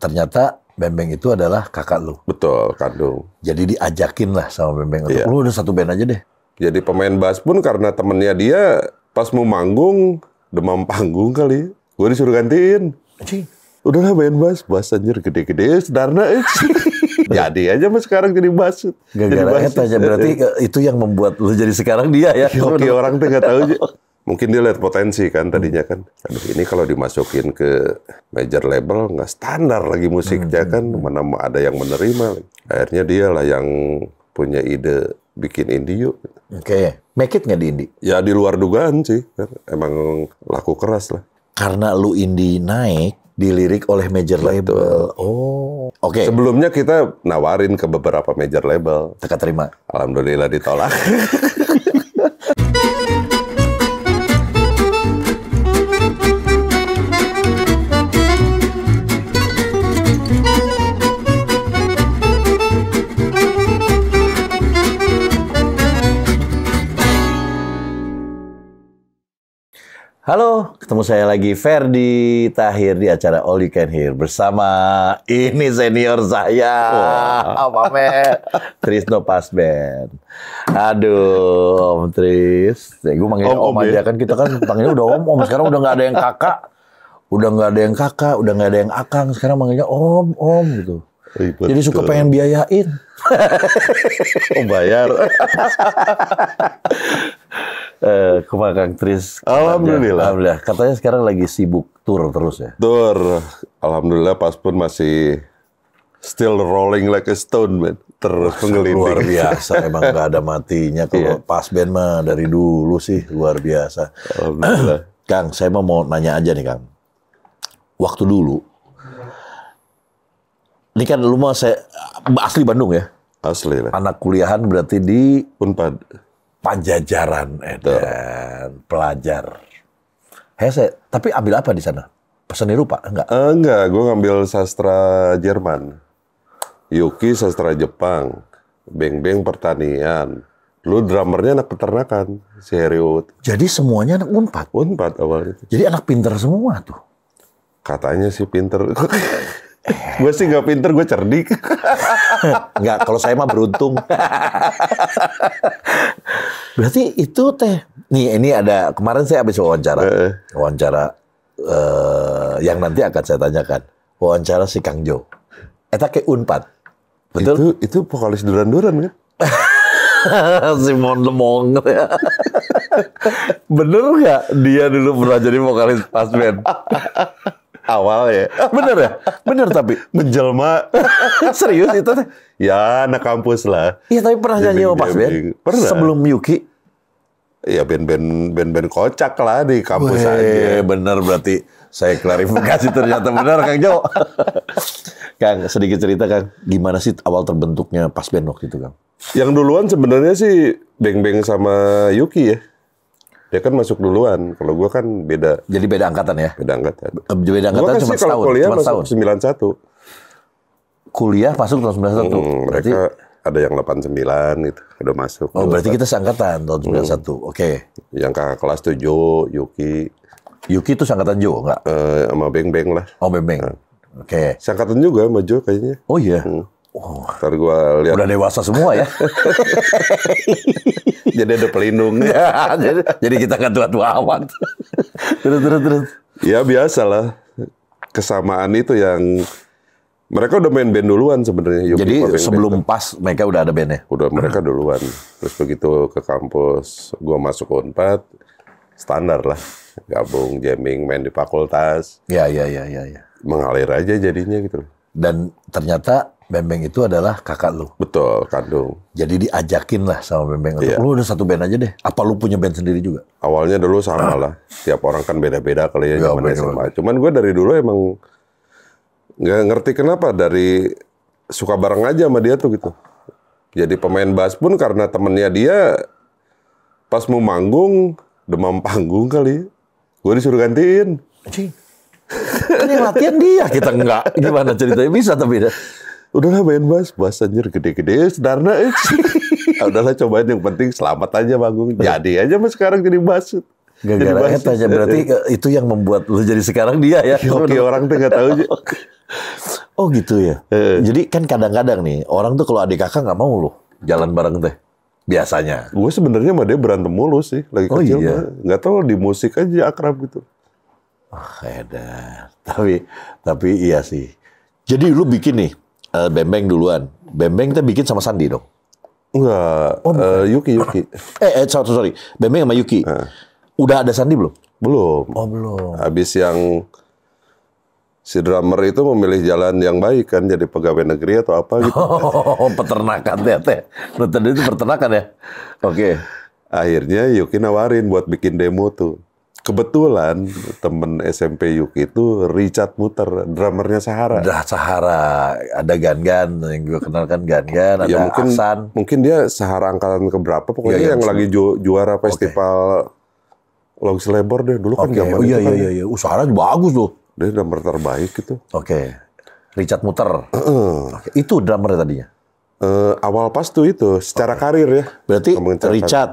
ternyata Bembeng itu adalah kakak lu. Betul, kandung. Jadi diajakin lah sama Bembeng untuk iya. lu udah satu band aja deh. Jadi pemain bass pun karena temennya dia pas mau manggung demam panggung kali, gue disuruh gantiin. Anjing. Udahlah main bass, bass anjir gede-gede, sedarna eh. jadi aja mas sekarang jadi bass. Gara-gara aja berarti itu yang membuat lu jadi sekarang dia ya. Oke orang tuh gak tau. mungkin dia lihat potensi kan hmm. tadinya kan aduh ini kalau dimasukin ke major label nggak standar lagi musiknya hmm, kan hmm, mana ada yang menerima akhirnya dia lah yang punya ide bikin indie yuk oke okay. make it nggak di indie ya di luar dugaan sih kan emang laku keras lah karena lu indie naik dilirik oleh major Betul. label. Oh, oke. Okay. Sebelumnya kita nawarin ke beberapa major label. Teka terima. Alhamdulillah ditolak. Halo, ketemu saya lagi Ferdi Tahir di acara All You Can Hear bersama ini senior saya, wow. Om Amet, Trisno Pasben. Aduh, Om Tris, ya, gue manggil Om, om, om aja ya. kan kita kan panggilnya udah Om, Om sekarang udah nggak ada yang kakak, udah nggak ada yang kakak, udah nggak ada yang akang, sekarang manggilnya Om, Om gitu. Ribet Jadi suka pengen biayain. oh bayar. Eh, ke Kang Tris. Alhamdulillah. Alhamdulillah. Katanya sekarang lagi sibuk tur terus ya. Tour. Alhamdulillah pas pun masih still rolling like a stone, man. Terus menggelinding. Luar biasa, emang gak ada matinya. Kalau yeah. pas band mah dari dulu sih luar biasa. Alhamdulillah. Kang, saya mau mau nanya aja nih Kang. Waktu dulu, ini kan lu mah saya asli Bandung ya? Asli lah. Anak kuliahan berarti di Unpad. Pajajaran eh, dan pelajar. Hese, tapi ambil apa di sana? Seni rupa? Enggak. Eh, enggak, gue ngambil sastra Jerman. Yuki sastra Jepang, Beng Beng pertanian. Lu drummernya anak peternakan, si Wood. Jadi semuanya anak Unpad. Unpad awalnya. Jadi anak pinter semua tuh. Katanya sih pinter. gue sih nggak pinter, gue cerdik. Nggak, kalau saya mah beruntung. Berarti itu teh. Nih, ini ada kemarin saya habis wawancara, wawancara uh, yang nanti akan saya tanyakan. Wawancara si Kang Jo. Eta ke Unpad. Betul? Itu, itu vokalis duran-duran kan? Simon Lemong. Bener gak dia dulu pernah jadi vokalis pasmen awal ya. Bener ya? Bener tapi. Menjelma. Serius itu Ya anak kampus lah. Iya tapi pernah nyanyi sama Pas Ben? Pernah. Sebelum Yuki? Ya ben-ben ben-ben kocak lah di kampus Wee. aja. Bener berarti saya klarifikasi ternyata benar Kang Jo. Kang sedikit cerita Kang, gimana sih awal terbentuknya Pas Ben waktu itu Kang? Yang duluan sebenarnya sih Beng Beng sama Yuki ya. Dia kan masuk duluan. Kalau gua kan beda. Jadi beda angkatan ya? Beda angkatan. Eh, beda angkatan kan cuma setahun. Kalau kuliah cuma masuk sembilan 91. Kuliah masuk tahun 91. Hmm, berarti... ada yang delapan sembilan gitu, udah masuk. Oh, berarti kita seangkatan tahun hmm. sembilan Hmm. Oke. Okay. Yang kakak kelas tuh Jo, Yuki. Yuki tuh seangkatan Jo nggak? Eh, sama Beng Beng lah. Oh, Beng Beng. Nah. Oke. Okay. Seangkatan juga sama Jo kayaknya. Oh iya. Hmm. Oh, ntar gua lihat. Udah dewasa semua ya. jadi ada pelindung. ya, jadi, jadi kita nggak tua-tua amat. terus terus terus. Ya biasa lah kesamaan itu yang mereka udah main band duluan sebenarnya. Jadi sebelum band. pas mereka udah ada bandnya. Udah mereka duluan. Terus begitu ke kampus, gua masuk ke Unpad, standar lah gabung jamming main di fakultas. Ya ya ya ya ya. Mengalir aja jadinya gitu. Dan ternyata Bembeng itu adalah kakak lu. Betul, kandung. Jadi diajakin lah sama Bembeng untuk iya. lu udah satu band aja deh. Apa lu punya band sendiri juga? Awalnya dulu sama lah. Tiap orang kan beda-beda kali ya, ya zaman SMA. Cuman gue dari dulu emang gak ngerti kenapa dari suka bareng aja sama dia tuh gitu. Jadi pemain bass pun karena temennya dia pas mau manggung demam panggung kali. Ya. Gue disuruh gantiin. Ini kan latihan dia kita enggak. Gimana ceritanya bisa tapi ya? udahlah main bas bas anjir gede-gede sedarna ya udahlah cobain yang penting selamat aja manggung iya. jadi aja mas sekarang jadi bas gara-gara itu aja berarti eh, itu yang membuat lo jadi sekarang dia ya oke orang tuh nggak tahu oh gitu ya eh. jadi kan kadang-kadang nih orang tuh kalau adik kakak nggak mau lo jalan bareng teh biasanya gue sebenarnya sama dia berantem mulu sih lagi oh, kecil iya. nggak tahu di musik aja akrab gitu oh, ah, edan tapi tapi iya sih jadi lu bikin nih uh, Bembeng duluan. Bembeng kita bikin sama Sandi dong. Enggak, oh, uh, Yuki Yuki. eh, eh sorry, sorry. Bembeng sama Yuki. Uh. Udah ada Sandi belum? Belum. Oh, belum. Habis yang si drummer itu memilih jalan yang baik kan jadi pegawai negeri atau apa gitu. Oh, peternakan ya teh. Tadi itu peternakan ya. Oke. Okay. Akhirnya Yuki nawarin buat bikin demo tuh kebetulan temen SMP Yuk itu Richard Muter, drummernya Sahara. Dah Sahara, ada Gan-Gan yang gue kenal kan Gan-Gan, ya, ada ya, mungkin, Aksan. Mungkin dia Sahara angkatan keberapa, pokoknya ya, yang, yang lagi ju juara festival okay. Long Selebor deh, dulu kan okay. oh, iya, itu iya, kan. Iya, ya. iya, iya, uh, Sahara bagus loh. Dia drummer terbaik gitu. Oke, okay. Richard Muter. Uh Okay. Itu drummer tadinya? Uh, awal pas tuh itu, secara okay. karir ya. Berarti Richard,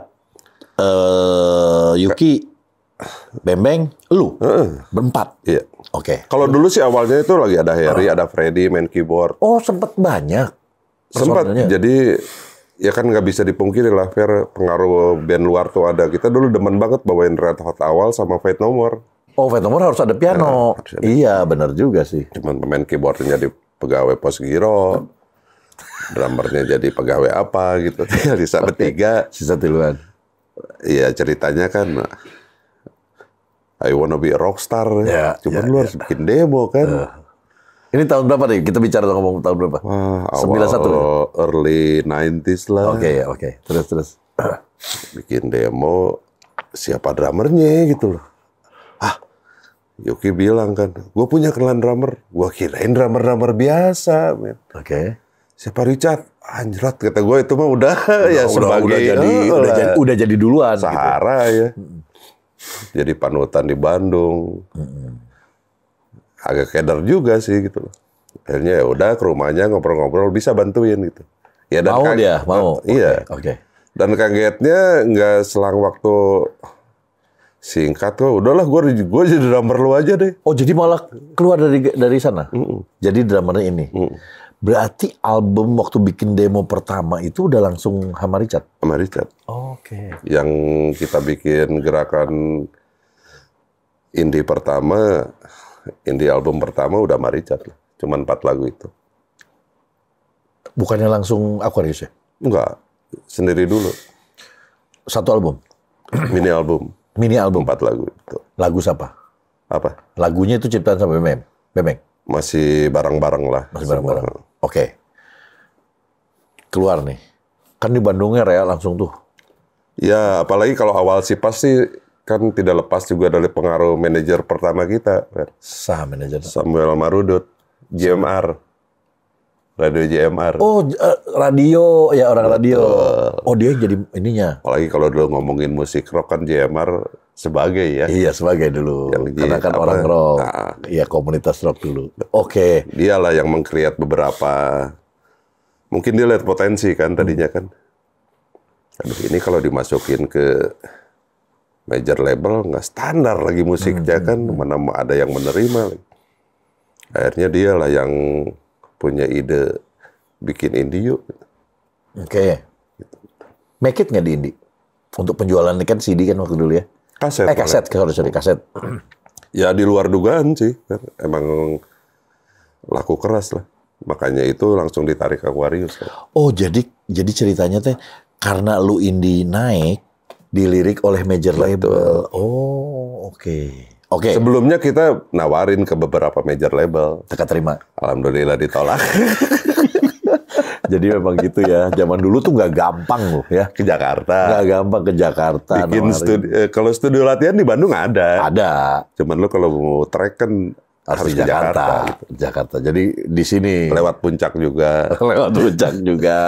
Uh, Yuki... Bembeng, lu mm. berempat. Iya. Oke. Okay. Kalau dulu sih awalnya itu lagi ada Harry, uh. ada Freddy main keyboard. Oh, sempat banyak. Sempat. Jadi ya kan nggak bisa dipungkiri lah Fer pengaruh band luar tuh ada. Kita dulu demen banget bawain Red Hot awal sama Fate No More. Oh, Fate No More harus ada piano. Nah, harus ada. Iya, benar juga sih. Cuman pemain keyboardnya jadi pegawai pos giro. drummernya jadi pegawai apa gitu. Sisa bertiga. Sisa tiluan. Iya, ceritanya kan I wanna be a rockstar. Ya, Cuman ya, lu ya. harus bikin demo kan. Uh. Ini tahun berapa nih? Kita bicara ngomong tahun berapa? Wah, ya? awal 91 ya? early 90s lah. Oke, okay, ya, oke. Okay. Terus terus. bikin demo siapa drummernya gitu loh. Ah, Yuki bilang kan, gue punya kenalan drummer. Gue kirain drummer-drummer biasa. Oke. Okay. Siapa Richard? Anjrat kata gue itu mah udah, udah ya udah, sebagai eh, udah jadi, udah jadi udah jadi duluan. Gitu. Sahara gitu. ya jadi panutan di Bandung. Agak keder juga sih gitu Akhirnya ya udah ke rumahnya ngobrol-ngobrol bisa bantuin gitu. Ya dan mau dia, mau. Nah, iya. Oke. Okay. Dan kagetnya nggak selang waktu singkat kok udahlah gue gue jadi drummer lu aja deh oh jadi malah keluar dari dari sana mm -mm. jadi drummernya ini mm. berarti album waktu bikin demo pertama itu udah langsung sama Richard oh Okay. Yang kita bikin gerakan indie pertama, indie album pertama udah Maricat lah. Cuman empat lagu itu. Bukannya langsung Aquarius ya? Enggak, sendiri dulu. Satu album? Mini album. Mini album? Empat lagu itu. Lagu siapa? Apa? Lagunya itu ciptaan sama Bemeng? Bemeng? Masih barang-barang lah. Masih barang-barang. Oke. Okay. Keluar nih. Kan di Bandungnya Rea langsung tuh Ya, apalagi kalau awal sih pasti kan tidak lepas juga dari pengaruh manajer pertama kita. Kan. Sah manajer. Samuel Marudut, JMR. Radio JMR. Oh, eh, radio ya orang Betul. radio. Oh, dia jadi ininya. Apalagi kalau dulu ngomongin musik rock kan JMR sebagai ya. Iya, sebagai dulu. Yang Karena kan apa, orang rock. Nah, iya, komunitas rock dulu. Oke. Okay. Dialah yang mengkreat beberapa mungkin dia lihat potensi kan tadinya kan. Aduh, ini kalau dimasukin ke major label nggak standar lagi musiknya hmm, kan hmm, hmm. mana ada yang menerima akhirnya dia lah yang punya ide bikin indie yuk oke okay. make it nggak di indie untuk penjualan kan CD kan waktu dulu ya kaset eh kaset kalau cari kaset ya di luar dugaan sih kan, emang laku keras lah makanya itu langsung ditarik ke Aquarius oh jadi jadi ceritanya teh karena lu indie naik dilirik oleh major label. Oh, oke. Okay. Oke. Okay. Sebelumnya kita nawarin ke beberapa major label. Teka terima. Alhamdulillah ditolak. Jadi memang gitu ya. Zaman dulu tuh nggak gampang loh ya. Ke Jakarta. Nggak gampang ke Jakarta. Bikin studi eh, kalau studio latihan di Bandung ada. Ada. Cuman lo kalau mau track kan harus, harus Jakarta. Jakarta, gitu. Jakarta. Jadi di sini lewat puncak juga. lewat puncak juga.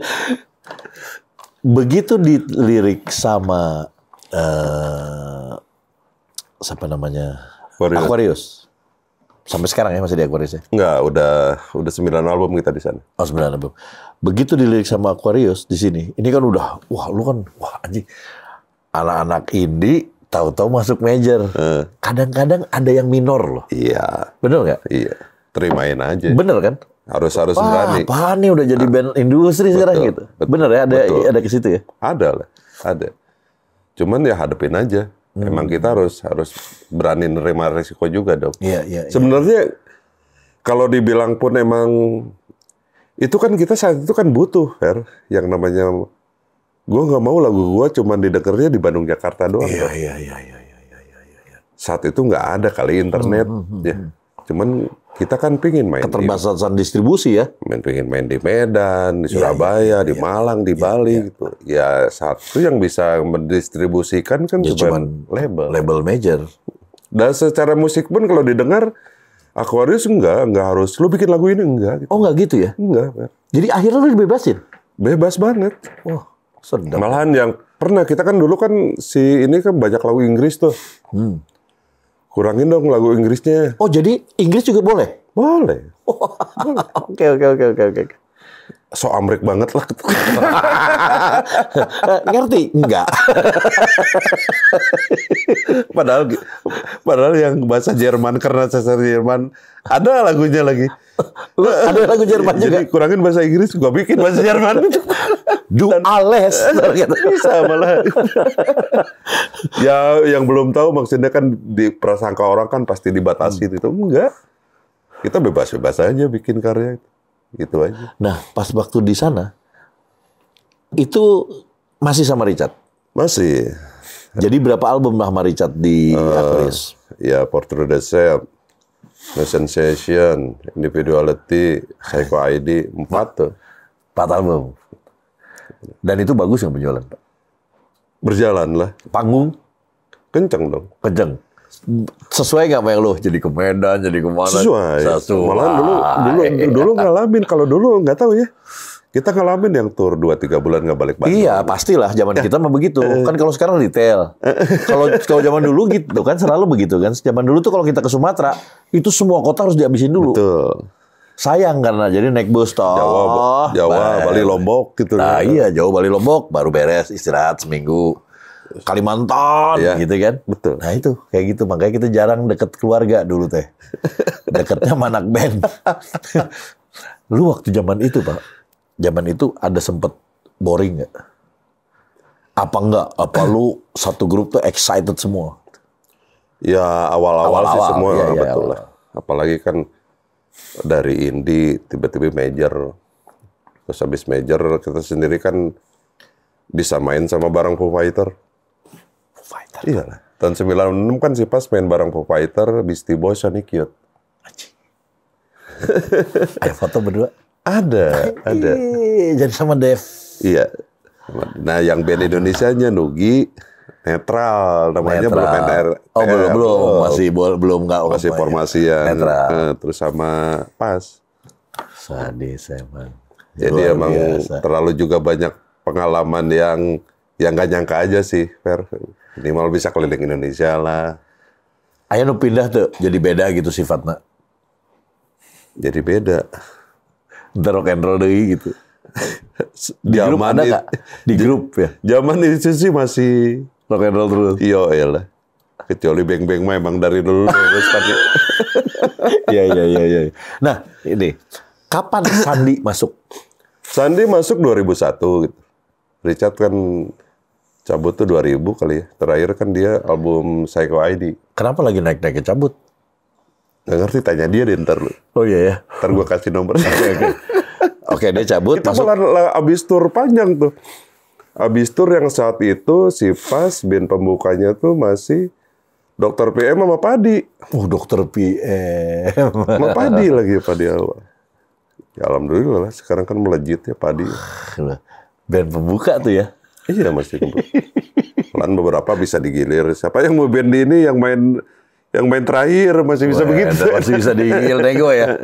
Begitu dilirik sama uh, siapa namanya? Aquarius. Aquarius. Sampai sekarang ya masih di Aquarius ya? Enggak, udah udah 9 album kita di sana. Oh, 9 album. Begitu dilirik sama Aquarius di sini. Ini kan udah wah lu kan wah anjing anak-anak indie tahu-tahu masuk major. Eh. Kadang-kadang ada yang minor loh. Iya. Bener nggak? Iya. Terimain aja. Bener kan? Harus harus Wah, berani. Apa nih udah jadi nah, industri betul, sekarang gitu. Betul, Bener ya ada betul. ada ke situ ya? Ada lah. Ada. Cuman ya hadepin aja. Hmm. Emang kita harus harus berani nerima resiko juga dok. Iya, iya. iya. Sebenarnya yeah. kalau dibilang pun emang itu kan kita saat itu kan butuh, Fer, yang namanya gue nggak mau lagu gue cuman didengarnya di Bandung Jakarta doang. Iya, iya iya iya iya iya iya. iya. Saat itu nggak ada kali internet hmm, hmm, hmm ya. Hmm. Cuman kita kan pingin main keterbatasan di, distribusi ya. Main pingin main di Medan, di iya, iya, Surabaya, ya, ya, ya, di Malang, di Bali gitu. Ya satu yang bisa mendistribusikan kan ya, cuman label. Label major. Dan secara musik pun kalau didengar Aquarius enggak, enggak harus lu bikin lagu ini enggak gitu. Oh, enggak gitu ya? Enggak. Jadi akhirnya lu dibebasin? Bebas banget. Wah. Oh Sedap. Malahan yang pernah kita kan dulu kan si ini kan banyak lagu Inggris tuh. Hmm. Kurangin dong lagu Inggrisnya. Oh jadi Inggris juga boleh? Boleh. Oke oke oke oke oke so amrik banget lah. Eh, ngerti? Enggak. padahal padahal yang bahasa Jerman karena sasar Jerman ada lagunya lagi. ada lagu Jerman juga. Jadi kurangin bahasa Inggris gua bikin bahasa Jerman. Du ales bisa malah. ya yang belum tahu maksudnya kan di prasangka orang kan pasti dibatasi hmm. itu enggak. Kita bebas-bebas aja bikin karya itu. Gitu aja. Nah, pas waktu di sana itu masih sama Richard. Masih. Jadi berapa album sama Richard di uh, eh, Aquarius? Ya, Portrait de Sep, The Sensation, Individuality, Psycho ID, empat tuh. Empat album. Dan itu bagus yang penjualan, Pak? Berjalan lah. Panggung? Kenceng dong. Kenceng sesuai nggak yang lo jadi ke Medan jadi kemana sesuai Satu. malah dulu dulu iya. dulu ngalamin kalau dulu nggak tahu ya kita ngalamin yang tour 2-3 bulan nggak balik balik iya pastilah zaman ya. kita mah begitu eh. kan kalau sekarang detail kalau kalau zaman dulu gitu kan selalu begitu kan zaman dulu tuh kalau kita ke Sumatera itu semua kota harus dihabisin dulu Betul sayang karena jadi naik bus toh. Jawa, Jawa, Bali, Lombok gitu. Nah, kan. iya Jawa Bali Lombok baru beres istirahat seminggu. Kalimantan ya. gitu kan. Betul. Nah itu kayak gitu makanya kita jarang deket keluarga dulu teh. Deketnya manak band. Lu waktu zaman itu pak, zaman itu ada sempet boring nggak? Apa enggak? Apa lu satu grup tuh excited semua? Ya awal-awal sih semua ya, ya, betul lah. Apalagi kan dari indie tiba-tiba major terus habis major kita sendiri kan bisa main sama barang Foo Fighter. Iya lah. Tahun 96 kan si pas main bareng Foo Fighter, Beastie Boys, Sonic Youth. ada foto berdua? Ada, ada. Jadi sama Dev. Iya. Nah, yang band Indonesia nya Nugi netral namanya netral. belum NR, oh eh, belum belum masih belum nggak masih ya. formasi ya. yang Eh, terus sama pas sadis emang jadi Luar emang biasa. terlalu juga banyak pengalaman yang yang gak nyangka aja sih Fer Minimal bisa keliling Indonesia lah. Ayah nu pindah tuh jadi beda gitu sifatnya. Jadi beda. The rock and roll deh gitu. di grup ada gak? Di grup ya? Zaman itu sih masih... Rock and roll terus? Iya lah. Kecuali beng-beng mah emang dari dulu. Iya, iya, iya. Ya. Nah ini, kapan Sandi masuk? Sandi masuk 2001 gitu. Richard kan cabut tuh 2000 kali ya. Terakhir kan dia album Psycho ID. Kenapa lagi naik-naiknya cabut? Gak ngerti, tanya dia deh ntar lu. Oh iya ya? Ntar gue kasih nomor. Oke, okay, okay. okay, dia cabut. Kita masuk... malah abis tur panjang tuh. Abis tour yang saat itu si Pas band pembukanya tuh masih Dokter PM sama Padi. Oh, Dokter PM. Sama Padi lagi Padi awal. Ya alhamdulillah lah, sekarang kan melejit ya Padi. Ah, band pembuka tuh ya. Eh, iya masih Pelan beberapa bisa digilir. Siapa yang mau band ini yang main yang main terakhir masih bisa Wah, begitu. Masih bisa digilir nego ya.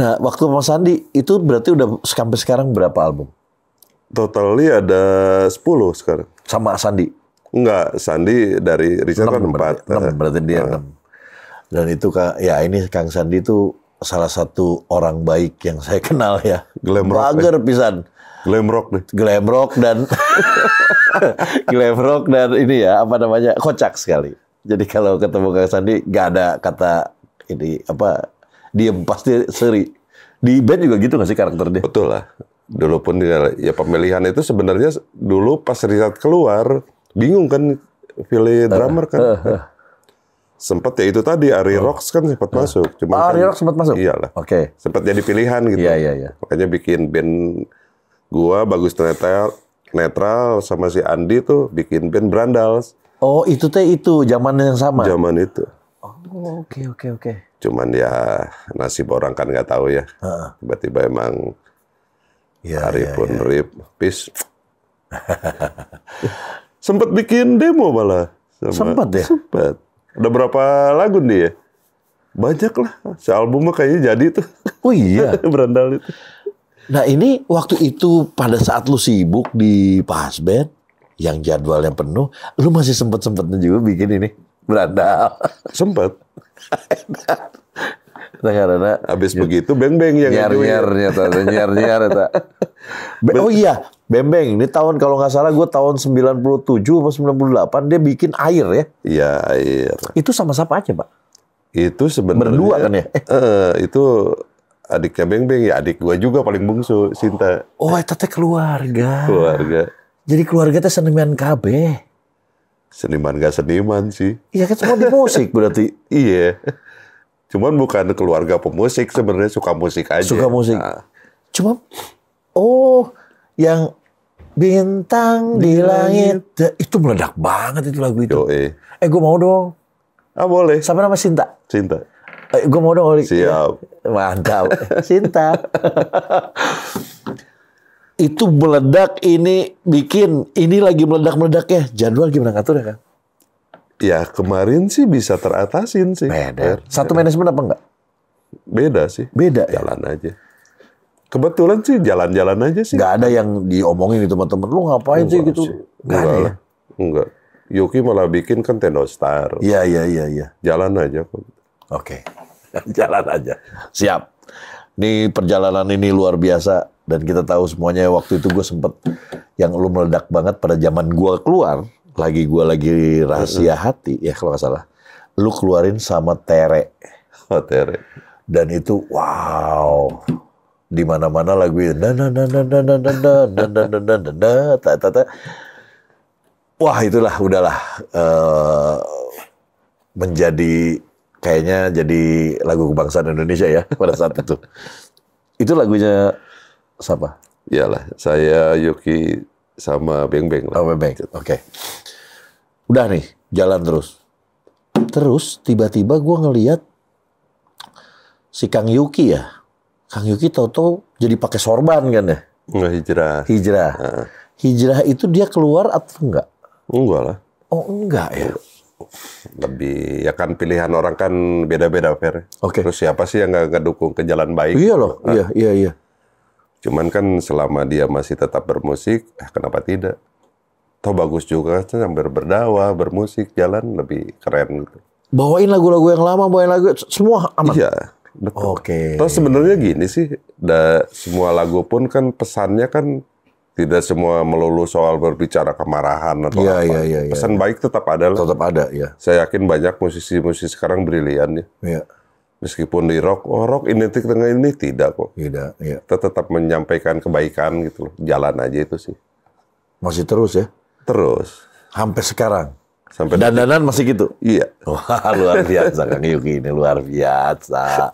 Nah, waktu Mas Sandi itu berarti udah sampai sekarang berapa album? Totalnya ada 10 sekarang. Sama Sandi? Enggak, Sandi dari Richard 6, kan 4. 6, berarti dia uh. Ah. 6. Dan itu kak, ya ini Kang Sandi itu salah satu orang baik yang saya kenal ya. Glam rock. Bager eh. pisan. Glam rock deh. Glam dan glam rock dan ini ya apa namanya kocak sekali. Jadi kalau ketemu Kang Sandi gak ada kata ini apa dia pasti seri. Di band juga gitu gak sih karakter dia? Betul lah. Dulu pun ya pemilihan itu sebenarnya dulu pas riset keluar bingung kan pilih eh, drummer kan. Eh, eh. sempat ya itu tadi Ari oh. Rocks kan sempat uh. masuk. Cuma oh, Ari kan, Rocks sempat masuk. Iyalah. Oke. Okay. Sempat jadi pilihan gitu. Iya iya iya. Makanya bikin band Gua bagus netral, netral sama si Andi tuh bikin band Brandals. Oh, itu teh itu zaman yang sama. Zaman itu. Oh, oke oke oke. Cuman ya nasib orang kan nggak tahu ya. Tiba-tiba emang ya, hari ya, pun ya. rip, peace. Sempet bikin demo malah. Sama, sempet ya? Sempet. Udah berapa lagu nih ya? Banyak lah. Sealbumnya kayaknya jadi tuh. Oh iya? Berandal itu. Nah ini waktu itu pada saat lu sibuk di Pasben yang jadwal yang penuh, lu masih sempet sempetnya juga bikin ini berandal. Sempet. nah karena habis ya, begitu beng-beng yang nyer nyer nyer nyer nyar, Oh iya, beng beng ini tahun kalau nggak salah gue tahun 97 atau 98 dia bikin air ya. Iya, air. Itu sama siapa aja, Pak? Itu sebenarnya berdua kan ya? Eh. itu adiknya Beng Beng ya adik gua juga paling bungsu Sinta. Oh, itu teh keluarga. Keluarga. Jadi keluarga teh seniman KB. Seniman gak seniman sih. Iya kan semua di musik berarti. iya. Cuman bukan keluarga pemusik sebenarnya suka musik aja. Suka musik. Nah. Cuma oh yang bintang di, di langit. langit. Itu meledak banget itu lagu itu. Yo, eh. eh gue mau dong. Ah boleh. Sama nama Sinta. Sinta. Eh, gue mau dong Oli. Siap. Mantap. sinta. itu meledak ini bikin ini lagi meledak ya. jadwal gimana ngaturnya kan? Ya kemarin sih bisa teratasin sih. Beda. Ya, Satu manajemen apa enggak? Beda sih. Beda. Ya? Jalan ya? aja. Kebetulan sih jalan-jalan aja sih. Gak ada yang diomongin gitu teman-teman lu ngapain enggak sih gitu? Sih. Gak ada ya? Enggak. Yuki malah bikin kan Tendo Star. Iya iya iya iya. Jalan aja kok. Oke. Okay. Jalan aja. Siap. Ini perjalanan ini luar biasa dan kita tahu semuanya waktu itu gue sempet yang lu meledak banget pada zaman gue keluar lagi gue lagi rahasia hati ya kalau nggak salah lu keluarin sama Tere oh, Tere dan itu wow di mana mana lagu na na na na na na na na na na na na na na ta ta ta wah itulah udahlah menjadi kayaknya jadi lagu kebangsaan Indonesia ya pada saat itu. itu lagunya siapa? Iyalah, saya Yuki sama Beng Beng. Lah. Oh, Beng Beng. Oke. Okay. Udah nih, jalan terus. Terus tiba-tiba gua ngeliat si Kang Yuki ya. Kang Yuki tahu-tahu jadi pakai sorban kan ya? Enggak hijrah. Hijrah. Nah. Hijrah itu dia keluar atau enggak? Enggak lah. Oh enggak ya lebih ya kan pilihan orang kan beda-beda Fer. Oke. Okay. Terus siapa sih yang nggak dukung ke jalan baik? Oh iya loh, nah. iya iya iya. Cuman kan selama dia masih tetap bermusik, eh kenapa tidak? Toh bagus juga kan sambil berdawa, bermusik, jalan lebih keren gitu. Bawain lagu-lagu yang lama, bawain lagu semua aman. Iya. Oke. Okay. Terus sebenarnya gini sih, da, semua lagu pun kan pesannya kan tidak semua melulu soal berbicara kemarahan atau ya, apa. Ya, ya, ya, Pesan ya. baik tetap ada lah. Tetap ada, ya. Saya yakin banyak musisi-musisi sekarang brilian ya. ya. Meskipun di rock, oh rock identik dengan ini tidak kok. Tidak, ya. Kita tetap menyampaikan kebaikan gitu loh. Jalan aja itu sih. Masih terus ya? Terus. Sampai sekarang? Sampai Dandanan nanti. masih gitu? Iya. Wah, luar biasa Kang Yuki ini, luar biasa.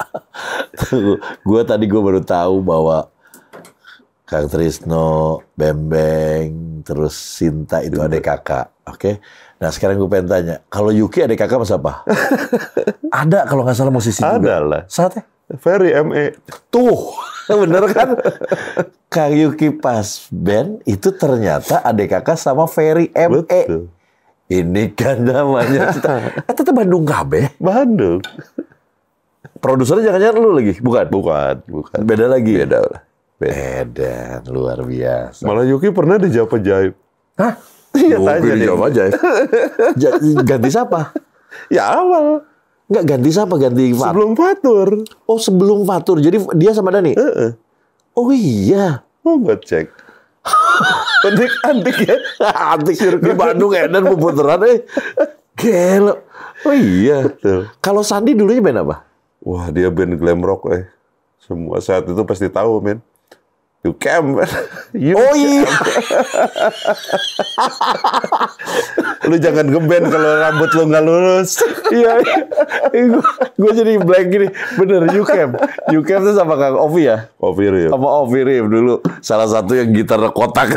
gue tadi gue baru tahu bahwa Kang Trisno, Bembeng, terus Sinta itu adik kakak. Oke. Okay? Nah sekarang gue pengen tanya, kalau Yuki adik kakak sama siapa? ada kalau nggak salah musisi ada juga. Ada lah. Saatnya? Ferry ME. Tuh, bener kan? Kang Yuki pas band itu ternyata adik kakak sama Ferry ME. E. Ini kan namanya. Eh Tetap Bandung KB. Bandung. Produsernya jangan-jangan lu lagi, bukan? Bukan, bukan. Beda lagi. Beda lah. Edan, luar biasa. Malah Yuki pernah di Java Jive. Hah? Iya tanya di Java Jive. ganti siapa? Ya awal. Enggak ganti siapa? Ganti Fatur. Sebelum Fatur. Oh, sebelum Fatur. Jadi dia sama Dani? Uh -uh. Oh iya. Oh, buat cek. antik antik ya. antik di Bandung Edan pemutaran eh. Gelo. Oh iya. Kalau Sandi dulunya band apa? Wah, dia band glam rock eh. Semua saat itu pasti tahu, men. You can, you Oh iya. lu jangan ngeband kalau rambut lu nggak lurus. Iya. iya. gue jadi blank gini. Bener, you can. You can tuh sama Kang Ovi ya? Ovi Rim. Sama Ovi Rim dulu. Salah satu yang gitar kotak.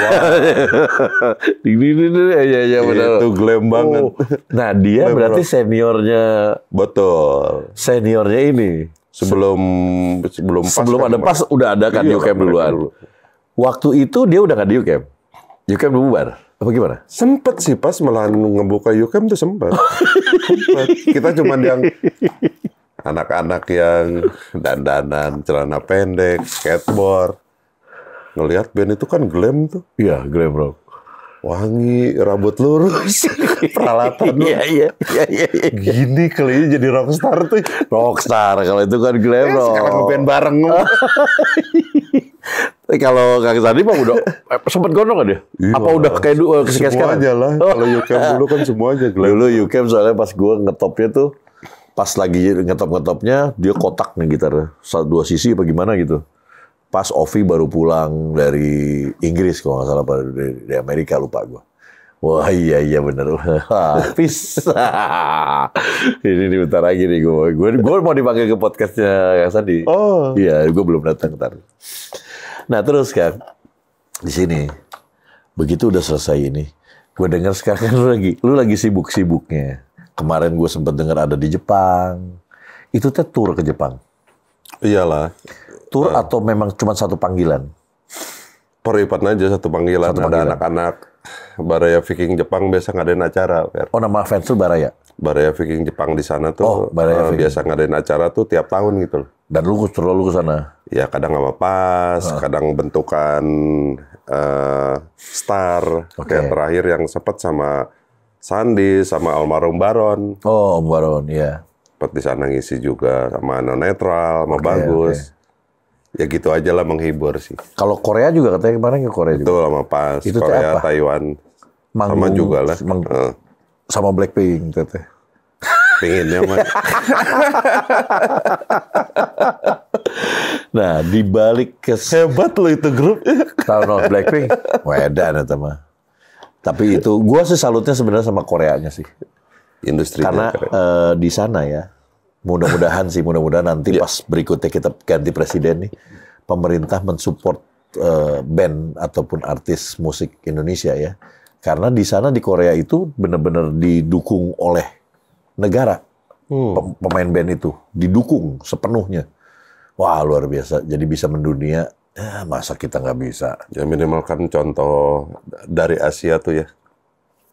Ini ini ini ya iya, iya, iya benar. Itu glam oh. banget. Oh. Nah, dia glam berarti bro. seniornya. Betul. Seniornya ini sebelum sebelum pas sebelum kan ada pas udah ada kan iya, Yukem kan, duluan. Dulu. Waktu itu dia udah nggak di Yukem. Yukem udah bubar. Apa gimana? Sempet sih pas malah ngebuka Yukem tuh sempet. sempet. Kita cuma yang anak-anak yang dandanan celana pendek, skateboard. Ngelihat band itu kan glam tuh. Iya, glam Bro wangi, rambut lurus, peralatan iya, iya, iya, iya, iya. Gini kali jadi rockstar tuh. Rockstar kalau itu kan glam ya, eh, sekarang ngeband bareng. tapi eh, kalau Kang Sandi mah udah eh, sempat gondrong kan dia? Iya, Apa udah kayak dulu semua sekarang? aja lah. Kalau yukem dulu kan semua aja glam. Dulu yukem soalnya pas gue ngetopnya tuh pas lagi ngetop-ngetopnya dia kotak nih gitarnya. Dua sisi apa gimana gitu pas Ovi baru pulang dari Inggris kalau nggak salah dari, dari Amerika lupa gue. Wah iya iya bener. bisa. ini nih bentar lagi nih gue. Gue, gue mau dipanggil ke podcastnya Kang Sandi. Oh. Iya gue belum datang ntar. Nah terus kan di sini begitu udah selesai ini gue dengar sekarang lu lagi lu lagi sibuk sibuknya kemarin gue sempat dengar ada di Jepang itu teh tur ke Jepang Iyalah. Tur uh, atau memang cuma satu panggilan? Perlipatan aja satu panggilan. Satu panggilan. Ada anak-anak Baraya Viking Jepang biasa ngadain acara. Fer. Oh nama fans tuh Baraya? Baraya Viking Jepang di sana tuh oh, Baraya uh, biasa ngadain acara tuh tiap tahun gitu Dan lu terlalu ke sana? Ya kadang sama pas, uh. kadang bentukan uh, star. Okay. terakhir yang sempat sama Sandi, sama Almarhum Baron. Oh, Om Baron, ya sempat di sana ngisi juga sama non netral, sama okay, bagus. Okay. Ya gitu aja lah menghibur sih. Kalau Korea juga katanya kemarin ke Korea Betul, juga. Betul sama pas Itu Korea, apa? Taiwan. Manggung, sama juga lah. Mang, uh. Sama Blackpink teteh. Pinginnya mah. nah, di balik ke hebat lo itu grup. Tahu no Blackpink? Wedan itu mah. Tapi itu gua sih salutnya sebenarnya sama Koreanya sih industri karena uh, di sana ya mudah-mudahan sih mudah-mudahan nanti yeah. pas berikutnya kita ganti presiden nih pemerintah mensupport uh, band ataupun artis musik Indonesia ya karena di sana di Korea itu benar-benar didukung oleh negara hmm. pemain band itu didukung sepenuhnya wah luar biasa jadi bisa mendunia Ya, masa kita nggak bisa ya minimal kan contoh dari Asia tuh ya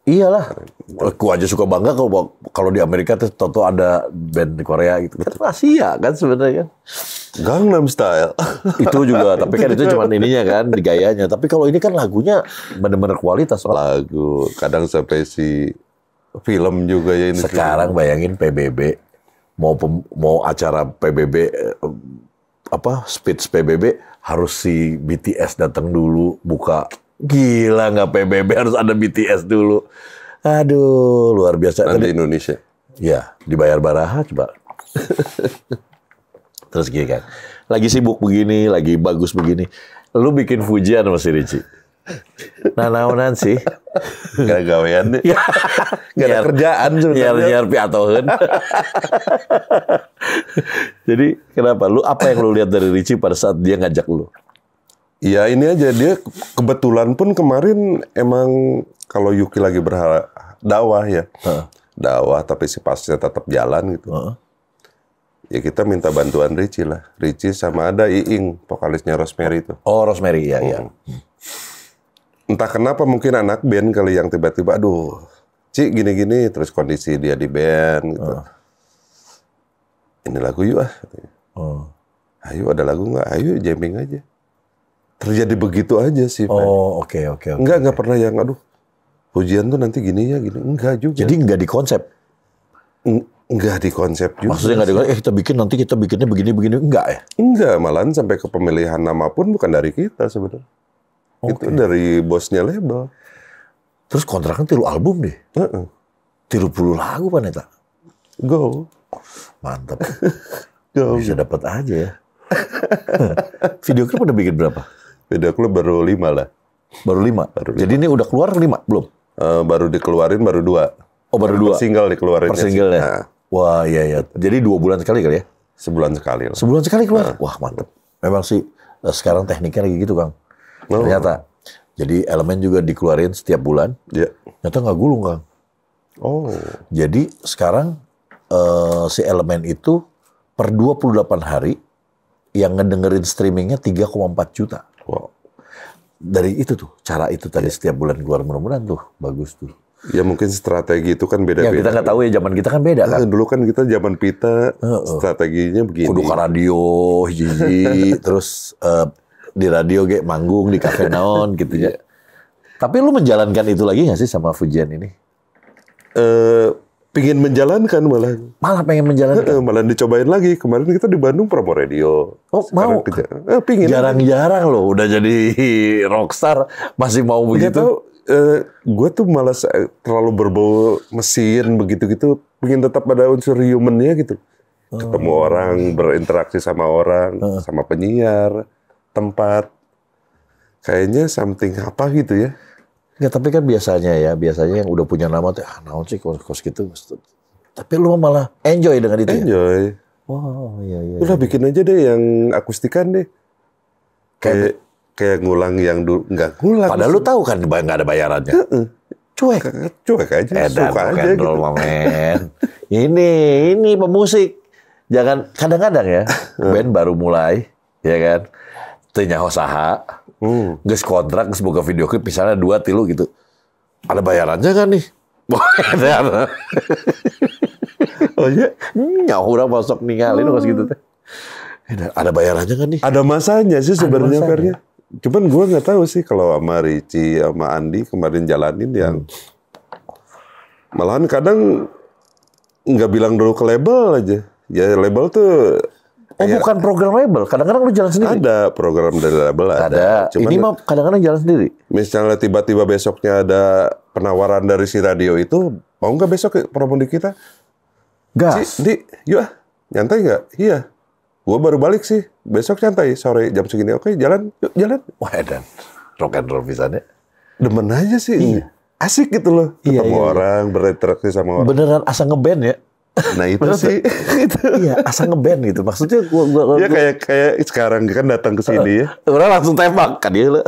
Iyalah, aku aja suka bangga kalau kalau di Amerika tuh toto ada band di Korea gitu kan ya kan sebenarnya. Gangnam Style. itu juga, tapi kan itu cuma ininya kan di gayanya. Tapi kalau ini kan lagunya benar-benar kualitas. Lagu kadang sampai si film juga ya ini. Sekarang film. bayangin PBB mau pem, mau acara PBB eh, apa speech PBB harus si BTS datang dulu buka Gila nggak PBB harus ada BTS dulu. Aduh, luar biasa. Nanti Tadi, Indonesia. Ya, dibayar baraha coba. Terus gini kan, lagi sibuk begini, lagi bagus begini. Lu bikin pujian sama si Ricci. Nah, naonan sih. Gak gawean deh. Iya. Gak ada kerjaan sebenarnya. Nyar nyar piatohen. Jadi kenapa? Lu apa yang lu lihat dari Ricci pada saat dia ngajak lu? Ya ini aja dia kebetulan pun kemarin emang kalau Yuki lagi berharap dakwah ya. Dakwah tapi si pasnya tetap jalan gitu. Ya kita minta bantuan Ricci lah. Ricci sama ada Iing, vokalisnya Rosemary itu. Oh, Rosemary ya, hmm. ya. Entah kenapa mungkin anak band kali yang tiba-tiba aduh, cik gini-gini terus kondisi dia di band gitu. Ini lagu yuk ah. Oh. Ayo ada lagu nggak? Ayo jamming aja terjadi begitu aja sih. Oh, oke oke. Okay, okay, enggak okay. enggak pernah yang aduh ujian tuh nanti gini ya gini. Enggak juga. Jadi enggak di konsep. Enggak di konsep juga. Maksudnya enggak di konsep, eh kita bikin nanti kita bikinnya begini-begini enggak ya? Enggak, malahan sampai ke pemilihan nama pun bukan dari kita sebenarnya. Okay. Itu dari bosnya label. Terus kontrakan tiru album deh. Uh -uh. Tiru puluh lagu Paneta. Go. Mantap. Go. Bisa dapat aja ya. Video klip udah bikin berapa? Beda klub baru lima lah. Baru lima. Baru lima. Jadi ini udah keluar lima belum? Uh, baru dikeluarin baru dua. Oh baru dua. Per single dikeluarin. Per single ya. Nah. Wah iya iya. Jadi dua bulan sekali kali ya? Sebulan sekali. Lah. Sebulan sekali keluar. Nah. Wah mantep. Memang sih eh, sekarang tekniknya lagi gitu kang. Oh. Ternyata. Jadi elemen juga dikeluarin setiap bulan. Iya. Yeah. Ternyata nggak gulung kang. Oh. Jadi sekarang uh, si elemen itu per 28 hari yang ngedengerin streamingnya 3,4 juta. Wow. Dari itu tuh, cara itu tadi ya. setiap bulan keluar mudah-mudahan tuh bagus tuh. Ya mungkin strategi itu kan beda-beda. Ya, kita nggak tahu ya zaman kita kan beda ah, kan. dulu kan kita zaman pita uh, uh. strateginya begini. Kudu radio, jiji, terus uh, di radio kayak manggung di kafe naon gitu ya. Tapi lu menjalankan itu lagi nggak sih sama Fujian ini? uh, pingin menjalankan malah. Malah pengen menjalankan. eh, malah dicobain lagi. Kemarin kita di Bandung promo radio. Oh mau. Keja eh, pingin. Jarang-jarang loh udah jadi rockstar masih mau begitu. Gak tahu, eh, gue tuh malas eh, terlalu berbau mesin begitu-gitu, pingin tetap ada unsur humannya gitu. Ketemu oh. orang, berinteraksi sama orang, uh. sama penyiar, tempat. Kayaknya something apa gitu ya. Ya, tapi kan biasanya ya, biasanya yang udah punya nama tuh, ah, naon sih kos-kos gitu. Tapi lu malah enjoy dengan itu ya? Enjoy. Ya? Oh, wow, iya, iya. Udah iya. bikin aja deh yang akustikan deh. Kayak kayak ngulang yang dulu nggak ngulang. Padahal lu tahu kan nggak ada bayarannya. Uh -uh. Cuek, cuek aja, Edan, eh, suka aja gitu. men. ini, ini pemusik. Jangan kadang-kadang ya, band baru mulai, ya kan. Tanya usaha, Hmm. Guys kontrak, semoga video klip misalnya dua tilu gitu. Ada bayarannya kan nih? oh iya, nyawa masuk ninggalin pas gitu teh. Ada bayarannya kan nih? Ada masanya sih sebenarnya Fernya. Cuman gue nggak tahu sih kalau sama Ricci sama Andi kemarin jalanin yang malahan kadang nggak bilang dulu ke label aja. Ya label tuh Oh bukan program label, kadang-kadang lu jalan sendiri. Ada program dari label ada. ada. Cuman ini ya mah kadang-kadang jalan sendiri. Misalnya tiba-tiba besoknya ada penawaran dari si radio itu, mau nggak besok promo di kita? Gas. Si, di, yuk ah. nyantai nggak? Iya. Gua baru balik sih, besok nyantai sore jam segini. Oke, jalan, yuk jalan. Wah dan rock and roll deh. Ya. Demen aja sih. Iya. Asik gitu loh, iya, ketemu iya, iya, iya. orang, berinteraksi sama orang. Beneran asa ngeband ya? Nah itu sih. itu. Iya, asal ngeband gitu. Maksudnya gua gua, gua ya, kayak kayak sekarang kan datang ke sini ya. Orang langsung tembak kan dia.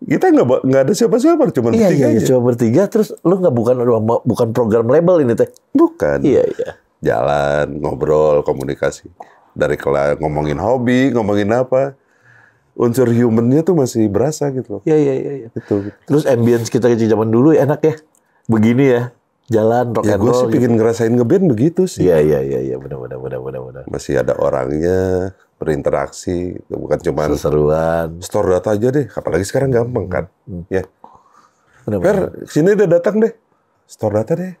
kita nggak nggak ada siapa-siapa cuma iya, bertiga iya, aja. cuma bertiga terus lu nggak bukan bukan program label ini teh bukan iya iya jalan ngobrol komunikasi dari kelas ngomongin hobi ngomongin apa unsur humannya tuh masih berasa gitu loh iya iya iya, iya. itu terus ambience kita ke zaman dulu enak ya begini ya jalan rock ya, and roll. gue sih gitu. ngerasain ngeband begitu sih. Iya iya iya iya benar-benar benar-benar. Masih ada orangnya berinteraksi bukan cuma seruan. Store data aja deh, apalagi sekarang gampang kan. Hmm. Ya. Bener -benar. Per sini udah datang deh, store data deh.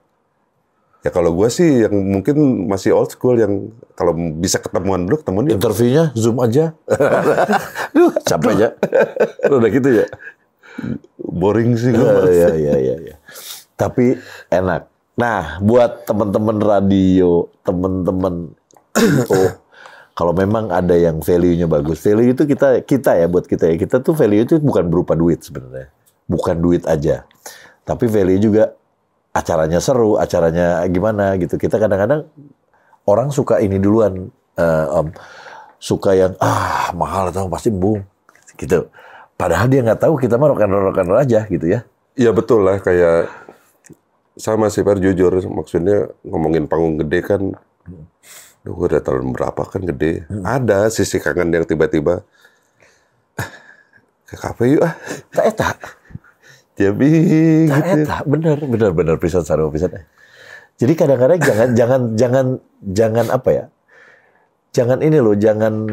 Ya kalau gue sih yang mungkin masih old school yang kalau bisa ketemuan dulu ketemuan interviewnya zoom aja. Duh, capek aja. Udah gitu ya. Boring sih gue. Iya, iya iya iya iya. Tapi enak. Nah, buat teman-teman radio, teman-teman oh, kalau memang ada yang value-nya bagus, value itu kita kita ya buat kita ya. Kita tuh value itu bukan berupa duit sebenarnya. Bukan duit aja. Tapi value juga acaranya seru, acaranya gimana gitu. Kita kadang-kadang orang suka ini duluan uh, um, suka yang ah mahal atau pasti bung gitu. Padahal dia nggak tahu kita mah rokan rokan aja gitu ya. Ya betul lah kayak sama sih Pak jujur maksudnya ngomongin panggung gede kan Duh, gue udah tahun berapa kan gede. Hmm. Ada sisi kangen yang tiba-tiba ah, ke kafe yuk ah. Tak eta. Jadi gitu. eta, bener bener bener pisan pisan. Jadi kadang-kadang jangan jangan jangan jangan apa ya? Jangan ini loh, jangan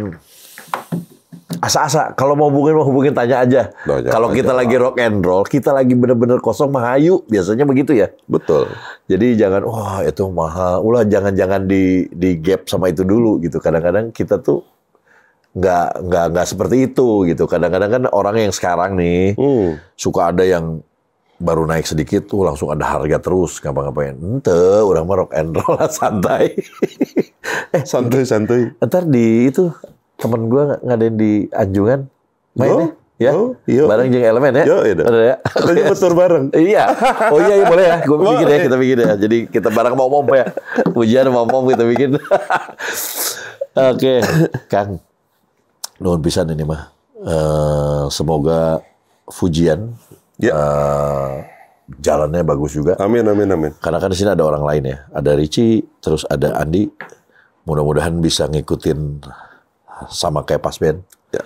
Asa-asa kalau mau hubungin mau hubungin tanya aja. Tanya kalau kita lagi rock and roll, kita lagi bener-bener kosong mahayu, biasanya begitu ya. Betul. Jadi jangan wah oh, itu mahal. Ulah jangan-jangan di di gap sama itu dulu gitu. Kadang-kadang kita tuh nggak nggak nggak seperti itu gitu. Kadang-kadang kan orang yang sekarang nih hmm. suka ada yang baru naik sedikit tuh langsung ada harga terus ngapa-ngapain. Ente, orang mah rock and roll lah santai. eh, santai santai. Ntar di itu temen gue ngadain di Anjungan main ya. Yo, yo. Bareng jeng elemen ya. Yo, iya. Udah ya. Kita okay. betul bareng. iya. Oh iya, iya boleh ya. Gue bikin oh, ya, iya. kita bikin ya. Jadi kita bareng mau mom ya. Pujian mau mom kita bikin. Oke, okay. Kang. Nuhun pisan ini mah. Uh, semoga Fujian ya. Yeah. Uh, jalannya bagus juga. Amin, amin, amin. Karena kan di sini ada orang lain ya. Ada Ricci, terus ada Andi. Mudah-mudahan bisa ngikutin sama kayak Pas Band. Ya.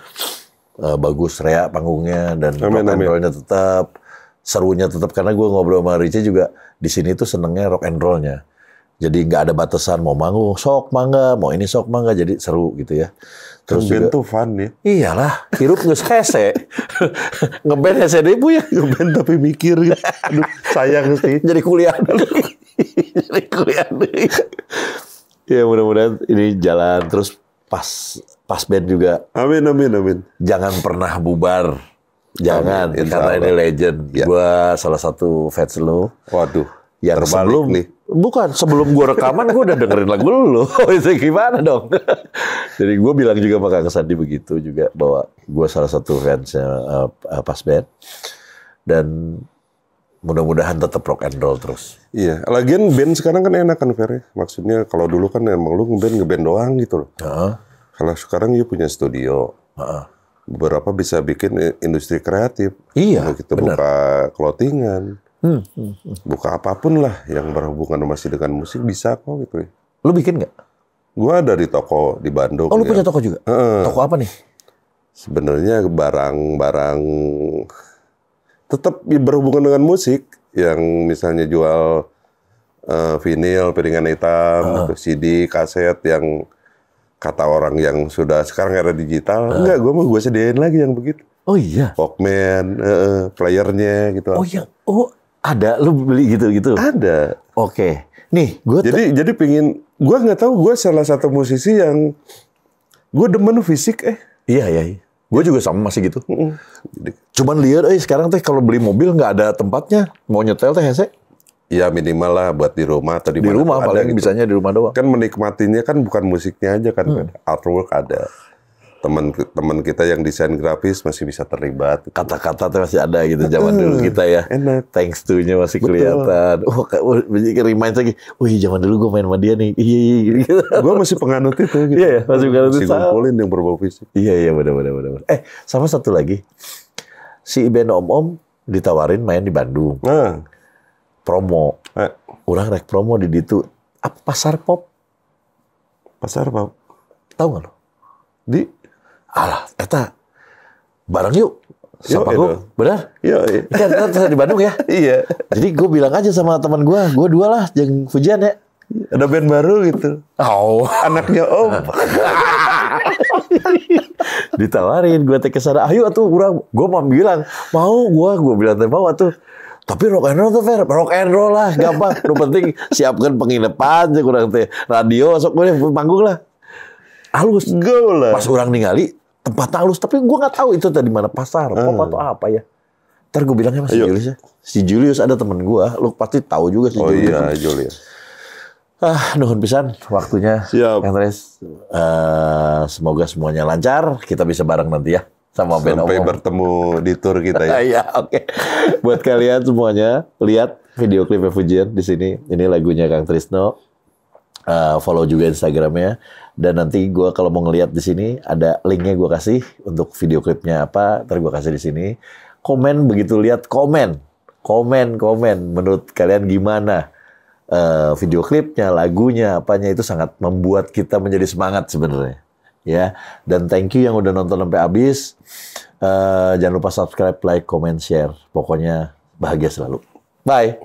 Uh, bagus rea panggungnya dan amin, rock and rollnya tetap serunya tetap karena gue ngobrol sama Rice juga di sini tuh senengnya rock and rollnya. Jadi nggak ada batasan mau manggung sok mangga, mau ini sok mangga jadi seru gitu ya. Terus ngeband juga, tuh fun ya. Iyalah, hirup nggak hese. ngeband hese deh bu ya. Ngeband tapi mikir gitu. Aduh, sayang sih. jadi kuliah jadi kuliah Ya mudah-mudahan ini jalan terus pas Pas band juga. Amin amin amin. Jangan pernah bubar. Jangan amin, karena ini legend. Ya. Gua salah satu fans lo. Waduh. Yang terbalik sebelum nih. bukan sebelum gua rekaman gua udah dengerin lagu lo. Oh, Itu iya, gimana dong? Jadi gua bilang juga sama Kang Sandi begitu juga bahwa gua salah satu fansnya uh, uh, Pas Band Dan mudah-mudahan tetap rock and roll terus. Iya, lagian band sekarang kan enak kan Fer ya. Maksudnya kalau dulu kan emang lu ngeband ngeband doang gitu loh. Uh -huh. Kalau sekarang you punya studio. Beberapa bisa bikin industri kreatif. Iya. Kalau kita benar. buka clothingan, hmm, hmm, hmm. buka apapun lah yang berhubungan masih dengan musik bisa kok gitu. Lu bikin nggak? Gua dari toko di Bandung. Oh, lu ya. punya toko juga? Uh, toko apa nih? Sebenarnya barang-barang tetap berhubungan dengan musik yang misalnya jual uh, vinil, piringan hitam, uh. CD, kaset yang kata orang yang sudah sekarang era digital, uh. enggak, gue mau gue sediain lagi yang begitu. Oh iya. Walkman, uh, playernya gitu. Oh iya. Oh ada, lu beli gitu gitu. Ada. Oke. Okay. Nih, gue jadi jadi pingin, gue nggak tahu gue salah satu musisi yang gue demen fisik eh. Iya iya. iya. Gue juga sama masih gitu. Cuman lihat, eh sekarang teh kalau beli mobil nggak ada tempatnya, mau nyetel teh hese. Ya minimal lah buat di rumah atau di, di rumah paling gitu. bisanya di rumah doang. Kan menikmatinya kan bukan musiknya aja kan, hmm. Kan. artwork ada. Teman-teman kita yang desain grafis masih bisa terlibat. Gitu. Kata-kata tuh masih ada gitu zaman dulu hmm, kita ya. Enak. Thanks to-nya masih Betul. kelihatan. oh kayak oh, remind lagi. Wih, oh, iya, zaman dulu gue main sama dia nih. Iya, iya, iya gitu. Gue masih penganut itu gitu. Iya, iya, masih penganut itu. Masih ngumpulin yang berbau fisik. Iya, iya, benar-benar benar. Eh, sama satu lagi. Si Ben Om Om ditawarin main di Bandung. Nah promo. Eh. Orang rek promo di situ. apa pasar pop? Pasar pop. Tahu nggak lo? Di alah eta barang yuk. Siapa gue? Benar? Iya. Iya. Kita, kita di Bandung ya. iya. Jadi gue bilang aja sama teman gue, gue dua lah, jeng hujan ya. Ada band baru gitu. Oh. Anaknya Om. Ditawarin gue teh sana. ayo tuh gue mau bilang mau gue, gue bilang teh mau tuh tapi rock and roll tuh fair, rock and roll lah, gampang. lu penting siapkan penginapan sih kurang teh. Radio sok gue panggung lah. Alus Gaul lah. Pas orang ningali tempat halus, tapi gue nggak tahu itu tadi mana pasar, hmm. pop atau apa ya. Ntar gue bilangnya mas Julius ya. Si Julius ada temen gue, lu pasti tahu juga si oh, Julius. Oh iya, Julius. Ah, nuhun pisan waktunya. Siap. Andres, uh, semoga semuanya lancar, kita bisa bareng nanti ya sama Sampai Omong. bertemu di tour kita ya. Iya, oke. Buat kalian semuanya, lihat video klipnya Fujian di sini. Ini lagunya Kang Trisno. Uh, follow juga Instagramnya dan nanti gue kalau mau ngeliat di sini ada linknya gue kasih untuk video klipnya apa ntar gue kasih di sini komen begitu lihat komen komen komen menurut kalian gimana uh, video klipnya lagunya apanya itu sangat membuat kita menjadi semangat sebenarnya ya. Dan thank you yang udah nonton sampai habis. Uh, jangan lupa subscribe, like, comment, share. Pokoknya bahagia selalu. Bye.